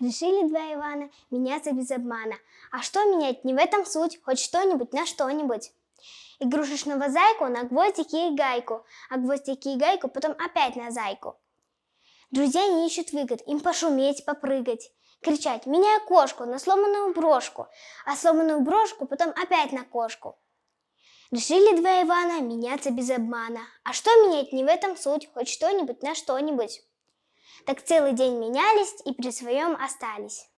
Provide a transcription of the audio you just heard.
Решили два Ивана меняться без обмана. А что менять, не в этом суть, хоть что-нибудь на что-нибудь. Игрушечного зайку на гвоздики и гайку, а гвоздики и гайку потом опять на зайку. Друзья не ищут выгод, им пошуметь, попрыгать, кричать «меняй кошку» на сломанную брошку, а сломанную брошку потом опять на кошку. Решили два Ивана меняться без обмана. А что менять, не в этом суть, хоть что-нибудь на что-нибудь так целый день менялись и при своем остались.